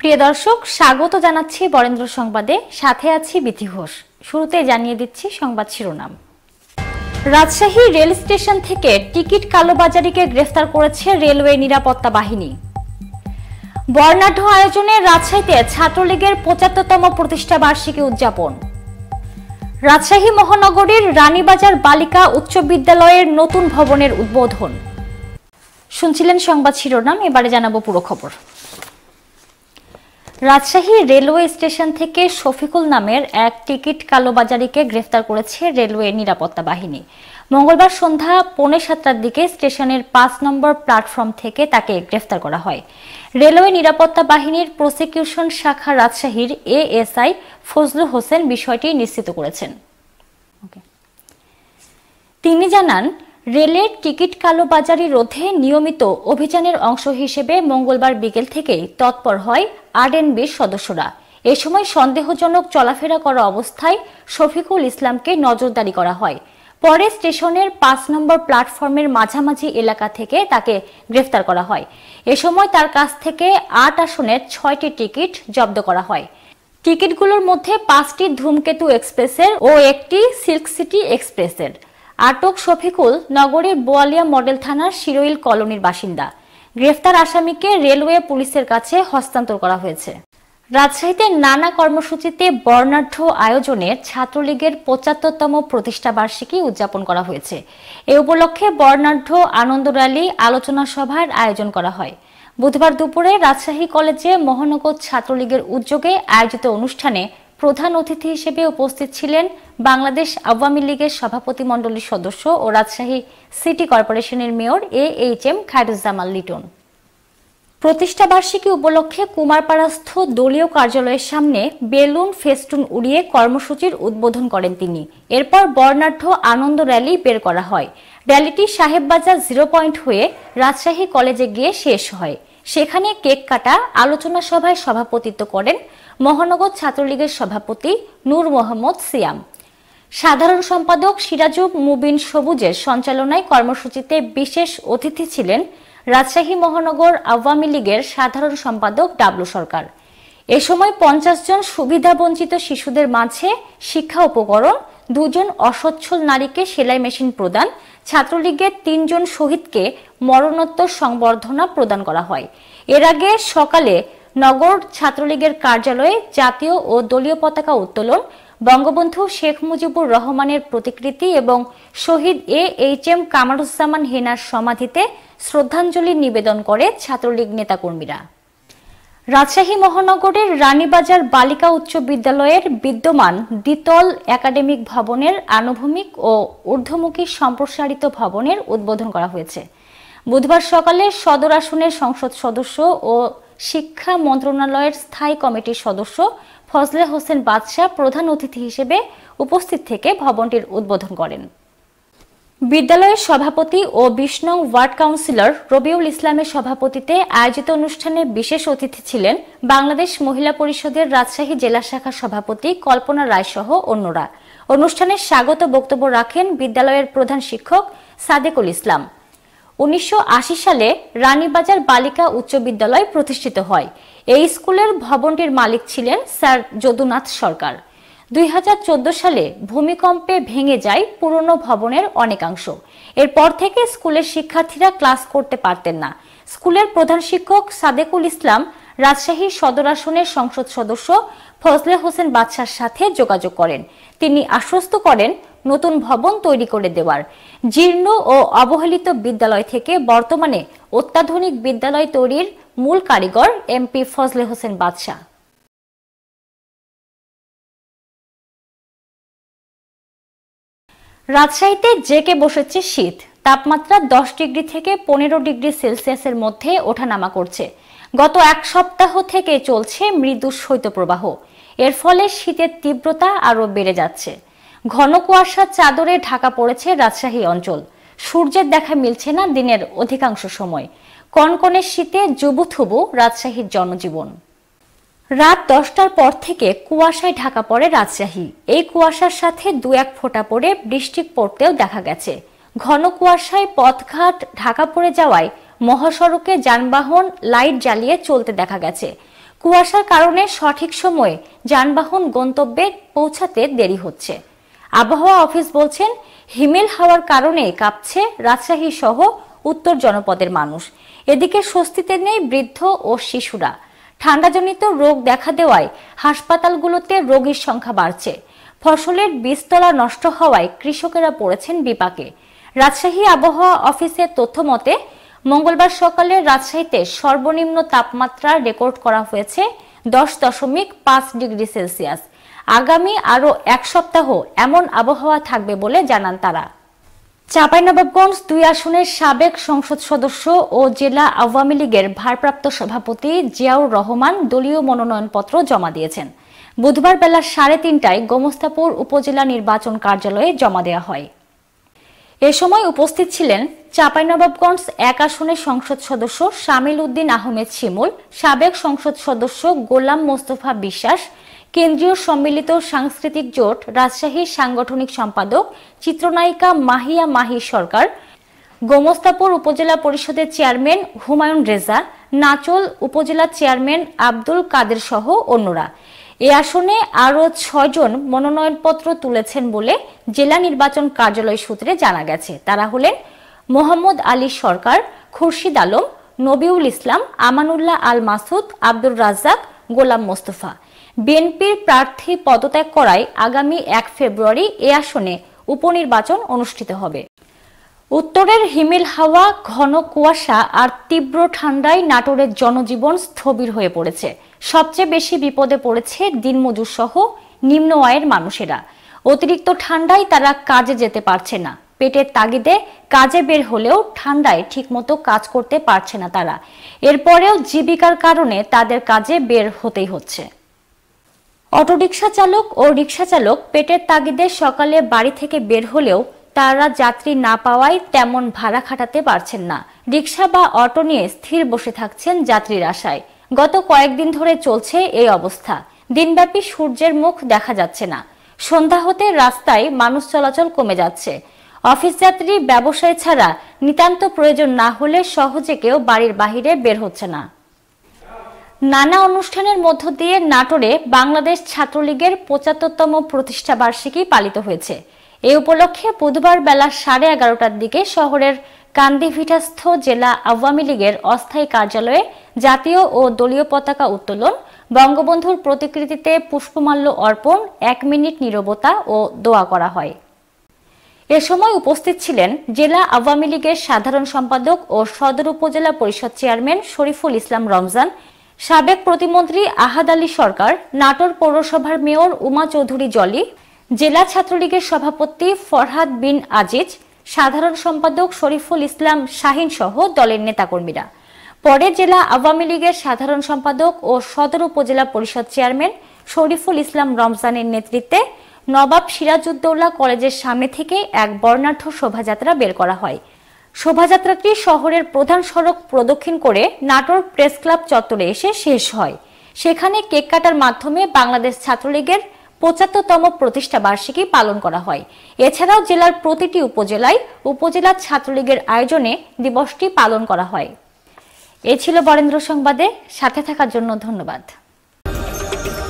প্রিয় দর্শক স্বাগত জানাচ্ছি বরেন্দ্র সংবাদে সাথে আছি বিথি ঘোষ শুরুতে জানিয়ে দিচ্ছি সংবাদ শিরোনাম রাজশাহী রেল স্টেশন থেকে টিকিট কালোবাজারিকে গ্রেফতার করেছে রেলওয়ে নিরাপত্তা বাহিনী বর্ণাঢ্য আয়োজনে রাজশাহীতে ছাত্রলীগের পঁচাত্তরতম প্রতিষ্ঠা বার্ষিকী উদযাপন রাজশাহী মহানগরীর রানীবাজার বালিকা উচ্চ বিদ্যালয়ের নতুন ভবনের উদ্বোধন শুনছিলেন সংবাদ শিরোনাম এবারে জানাবো পুরো খবর রাজশাহী রেলওয়ে স্টেশন থেকে শফিকুল নামের এক টিকিট কালোবাজারিকে গ্রেফতার করেছে রেলওয়ে নিরাপত্তা বাহিনী মঙ্গলবার সন্ধ্যা পৌনে সাতটার দিকে স্টেশনের পাঁচ নম্বর প্ল্যাটফর্ম থেকে তাকে গ্রেফতার করা হয় রেলওয়ে নিরাপত্তা বাহিনীর প্রসিকিউশন শাখা রাজশাহীর এএসআই ফজলু হোসেন বিষয়টি নিশ্চিত করেছেন তিনি জানান রেলের টিকিট কালোবাজারি রোধে নিয়মিত অভিযানের অংশ হিসেবে মঙ্গলবার বিকেল থেকে তৎপর হয় আরএনবির সদস্যরা এ সময় সন্দেহজনক চলাফেরা করা অবস্থায় শফিকুল ইসলামকে নজরদারি করা হয় পরে স্টেশনের পাঁচ নম্বর প্ল্যাটফর্মের মাঝামাঝি এলাকা থেকে তাকে গ্রেফতার করা হয় এ সময় তার কাছ থেকে আট আসনের ছয়টি টিকিট জব্দ করা হয় টিকিটগুলোর মধ্যে পাঁচটি ধূমকেতু এক্সপ্রেসের ও একটি সিল্ক সিটি এক্সপ্রেসের আটক শফিকুল নগরের বোয়ালিয়া মডেল থানার শিরোইল কলোনির বাসিন্দা গ্রেফতার আসামিকে রেলওয়ে পুলিশের কাছে হস্তান্তর করা হয়েছে রাজশাহীতে নানা কর্মসূচিতে বর্ণাঢ্য আয়োজনে ছাত্রলীগের পঁচাত্তরতম প্রতিষ্ঠাবার্ষিকী উদযাপন করা হয়েছে এ উপলক্ষে বর্ণাঢ্য আনন্দ র্যালি আলোচনা সভার আয়োজন করা হয় বুধবার দুপুরে রাজশাহী কলেজে মহানগর ছাত্রলীগের উদ্যোগে আয়োজিত অনুষ্ঠানে প্রধান অতিথি হিসেবে উপস্থিত ছিলেন বাংলাদেশ আওয়ামী লীগের সভাপতিমণ্ডলীর সদস্য ও রাজশাহী সিটি কর্পোরেশনের mayor A H M Khairuzzaman Liton প্রতিষ্ঠাবার্ষিকী উপলক্ষে কুমারপাড়াস্থ দলীয় কার্যালয়ের সামনে বেলুন ফেস্টুন উড়িয়ে কর্মসূচির উদ্বোধন করেন তিনি এরপর বর্ণাঢ্য আনন্দ র্যালি বের করা হয় র্যালিটি সাহেববাজার জিরো পয়েন্ট হয়ে রাজশাহী কলেজে গিয়ে শেষ হয় সেখানে কেক কাটা আলোচনা সভায় সভাপতিত্ব করেন মহানগর ছাত্রলীগের সভাপতি নূর মোহাম্মদ সিয়াম সাধারণ সম্পাদক সিরাজুব মুবিন সবুজের সঞ্চালনায় কর্মসূচিতে বিশেষ অতিথি ছিলেন রাজশাহী মহানগর আওয়ামী লীগের সাধারণ সম্পাদক ডাবলু সরকার এ সময় পঞ্চাশ জন সুবিধাবঞ্চিত শিশুদের মাঝে শিক্ষা উপকরণ দুজন অসচ্ছল নারীকে সেলাই মেশিন প্রদান ছাত্রলীগের তিনজন শহীদকে মরণোত্তর সংবর্ধনা প্রদান করা হয় এর আগে সকালে নগর ছাত্রলীগের কার্যালয়ে জাতীয় ও দলীয় পতাকা উত্তোলন বঙ্গবন্ধু শেখ মুজিবুর রহমানের প্রতিকৃতি এবং শহীদ এ এইচ এম কামারুজ্জামান হেনার সমাধিতে শ্রদ্ধাঞ্জলি নিবেদন করে ছাত্রলীগ নেতাকর্মীরা রাজশাহী মহানগরের রানীবাজার বালিকা উচ্চ বিদ্যালয়ের বিদ্যমান দ্বিতল একাডেমিক ভবনের আনুভূমিক ও ঊর্ধ্বমুখী সম্প্রসারিত ভবনের উদ্বোধন করা হয়েছে বুধবার সকালে সদর আসনের সংসদ সদস্য ও শিক্ষা মন্ত্রণালয়ের স্থায়ী কমিটির সদস্য ফজলে হোসেন বাদশাহ প্রধান অতিথি হিসেবে উপস্থিত থেকে ভবনটির উদ্বোধন করেন বিদ্যালয়ের সভাপতি ও বিষ্ণু ওয়ার্ড কাউন্সিলর রবিউল ইসলামের সভাপতিতে আয়োজিত অনুষ্ঠানে বিশেষ অতিথি ছিলেন বাংলাদেশ মহিলা পরিষদের রাজশাহী জেলা শাখার সভাপতি কল্পনা রায় সহ অন্যরা অনুষ্ঠানে স্বাগত বক্তব্য রাখেন বিদ্যালয়ের প্রধান শিক্ষক সাদেকুল ইসলাম উনিশশো সালে রানীবাজার বালিকা উচ্চ বিদ্যালয় প্রতিষ্ঠিত হয় এই স্কুলের ভবনটির মালিক ছিলেন স্যার যদুনাথ সরকার দুই সালে ভূমিকম্পে ভেঙে যায় পুরনো ভবনের অনেকাংশ এরপর থেকে স্কুলের শিক্ষার্থীরা ক্লাস করতে পারতেন না স্কুলের প্রধান শিক্ষক সাদেকুল ইসলাম রাজশাহী সদর আসনের সংসদ সদস্য ফজলে হোসেন বাদশার সাথে যোগাযোগ করেন তিনি আশ্বস্ত করেন নতুন ভবন তৈরি করে দেওয়ার জীর্ণ ও অবহেলিত বিদ্যালয় থেকে বর্তমানে অত্যাধুনিক বিদ্যালয় তৈরির মূল কারিগর এমপি ফজলে হোসেন বাদশাহ রাজশাহীতে জেকে বসেছে শীত তাপমাত্রা দশ ডিগ্রি থেকে পনেরো ডিগ্রি সেলসিয়াসের মধ্যে ওঠানামা করছে গত এক সপ্তাহ থেকে চলছে মৃদু শৈত্যপ্রবাহ এর ফলে শীতের তীব্রতা আরও বেড়ে যাচ্ছে ঘন কুয়াশার চাদরে ঢাকা পড়েছে রাজশাহী অঞ্চল সূর্যের দেখা মিলছে না দিনের অধিকাংশ সময় কনকনের শীতে জবুথুবু রাজশাহীর জনজীবন রাত দশটার পর থেকে কুয়াশায় ঢাকা পড়ে রাজশাহী এই কুয়াশার সাথে দু এক ফোঁটা পড়ে বৃষ্টি পড়তেও দেখা গেছে ঘন কুয়াশায় পথঘাট ঢাকা পড়ে যাওয়ায় মহাসড়কে যানবাহন লাইট জ্বালিয়ে চলতে দেখা গেছে কুয়াশার কারণে সঠিক সময়ে যানবাহন গন্তব্যে পৌঁছাতে দেরি হচ্ছে আবহাওয়া অফিস বলছেন হিমেল হাওয়ার কারণে কাঁপছে রাজশাহী সহ উত্তর জনপদের মানুষ এদিকে স্বস্তিতে নেই বৃদ্ধ ও শিশুরা ঠান্ডাজনিত রোগ দেখা দেওয়ায় হাসপাতালগুলোতে রোগীর সংখ্যা বাড়ছে ফসলের বীজতলা নষ্ট হওয়ায় কৃষকেরা পড়েছেন বিপাকে রাজশাহী আবহাওয়া অফিসের তথ্য মতে মঙ্গলবার সকালে রাজশাহীতে সর্বনিম্ন তাপমাত্রা রেকর্ড করা হয়েছে দশ দশমিক পাঁচ ডিগ্রি সেলসিয়াস আগামী আরও এক সপ্তাহ এমন আবহাওয়া থাকবে বলে জানান তারা চাঁপাইনবাবগঞ্জ দুই আসনের সাবেক সংসদ সদস্য ও জেলা আওয়ামী লীগের ভারপ্রাপ্ত সভাপতি জিয়াউর রহমান দলীয় মনোনয়নপত্র জমা দিয়েছেন বুধবার বেলা সাড়ে তিনটায় গোমস্তাপুর উপজেলা নির্বাচন কার্যালয়ে জমা দেওয়া হয় এ সময় উপস্থিত ছিলেন চাঁপাইনবাবগঞ্জ এক আসনের সংসদ সদস্য শামিল উদ্দিন আহমেদ শিমুল সাবেক সংসদ সদস্য গোলাম মোস্তফা বিশ্বাস কেন্দ্রীয় সম্মিলিত সাংস্কৃতিক জোট রাজশাহীর সাংগঠনিক সম্পাদক চিত্রনায়িকা মাহিয়া মাহি সরকার গোমস্তাপুর উপজেলা পরিষদের চেয়ারম্যান হুমায়ুন রেজা নাচল উপজেলা চেয়ারম্যান আব্দুল কাদের সহ অন্যরা এ আসনে আরও ছয়জন মনোনয়নপত্র তুলেছেন বলে জেলা নির্বাচন কার্যালয় সূত্রে জানা গেছে তারা হলেন মোহাম্মদ আলী সরকার খুরশিদ আলম নবিউল ইসলাম আমানুল্লাহ আল মাসুদ আব্দুর রাজ্জাক গোলাম মোস্তফা বিএনপির প্রার্থী পদত্যাগ করায় আগামী এক ফেব্রুয়ারি এ আসনে উপনির্বাচন অনুষ্ঠিত হবে উত্তরের হিমেল হাওয়া ঘন কুয়াশা আর তীব্র ঠান্ডায় নাটোরের জনজীবন স্থবির হয়ে পড়েছে সবচেয়ে বেশি বিপদে পড়েছে দিনমজুর সহ নিম্ন আয়ের মানুষেরা অতিরিক্ত ঠান্ডায় তারা কাজে যেতে পারছে না পেটের তাগিদে কাজে বের হলেও ঠান্ডায় ঠিকমতো কাজ করতে পারছে না তারা এরপরেও জীবিকার কারণে তাদের কাজে বের হতেই হচ্ছে অটোরিকশা চালক ও রিকশা চালক পেটের তাগিদে সকালে বাড়ি থেকে বের হলেও তারা যাত্রী না পাওয়ায় তেমন ভাড়া খাটাতে পারছেন না রিকশা বা অটো নিয়ে স্থির বসে থাকছেন যাত্রীর আশায় গত কয়েকদিন ধরে চলছে এই অবস্থা দিনব্যাপী সূর্যের মুখ দেখা যাচ্ছে না সন্ধ্যা হতে রাস্তায় মানুষ চলাচল কমে যাচ্ছে অফিস যাত্রী ব্যবসায় ছাড়া নিতান্ত প্রয়োজন না হলে সহজে কেউ বাড়ির বাহিরে বের হচ্ছে না নানা অনুষ্ঠানের মধ্য দিয়ে নাটোরে বাংলাদেশ ছাত্রলীগের পঁচাত্তরতম প্রতিষ্ঠা বার্ষিকী পালিত হয়েছে এ উপলক্ষে বুধবার বেলা সাড়ে এগারোটার দিকে শহরের কান্দিভিটাস্থ জেলা আওয়ামী লীগের অস্থায়ী কার্যালয়ে জাতীয় ও দলীয় পতাকা উত্তোলন বঙ্গবন্ধুর প্রতিকৃতিতে পুষ্পমাল্য অর্পণ এক মিনিট নিরবতা ও দোয়া করা হয় এ সময় উপস্থিত ছিলেন জেলা আওয়ামী লীগের সাধারণ সম্পাদক ও সদর উপজেলা পরিষদ চেয়ারম্যান শরীফুল ইসলাম রমজান সাবেক প্রতিমন্ত্রী আহাদ আলী সরকার নাটোর পৌরসভার মেয়র উমা চৌধুরী জলি জেলা ছাত্রলীগের সভাপতি ফরহাদ বিন আজিজ সাধারণ সম্পাদক শরীফুল ইসলাম শাহিন সহ দলের নেতাকর্মীরা পরে জেলা আওয়ামী লীগের সাধারণ সম্পাদক ও সদর উপজেলা পরিষদ চেয়ারম্যান শরীফুল ইসলাম রমজানের নেতৃত্বে নবাব সিরাজউদ্দৌলা কলেজের সামনে থেকে এক বর্ণাঢ্য শোভাযাত্রা বের করা হয় শোভাযাত্রাটি শহরের প্রধান সড়ক প্রদক্ষিণ করে নাটোর প্রেস ক্লাব চত্বরে এসে শেষ হয় সেখানে কেক কাটার মাধ্যমে বাংলাদেশ ছাত্রলীগের পঁচাত্তরতম প্রতিষ্ঠা বার্ষিকী পালন করা হয় এছাড়াও জেলার প্রতিটি উপজেলায় উপজেলা ছাত্রলীগের আয়োজনে দিবসটি পালন করা হয় এ ছিল বরেন্দ্র সংবাদে সাথে থাকার জন্য ধন্যবাদ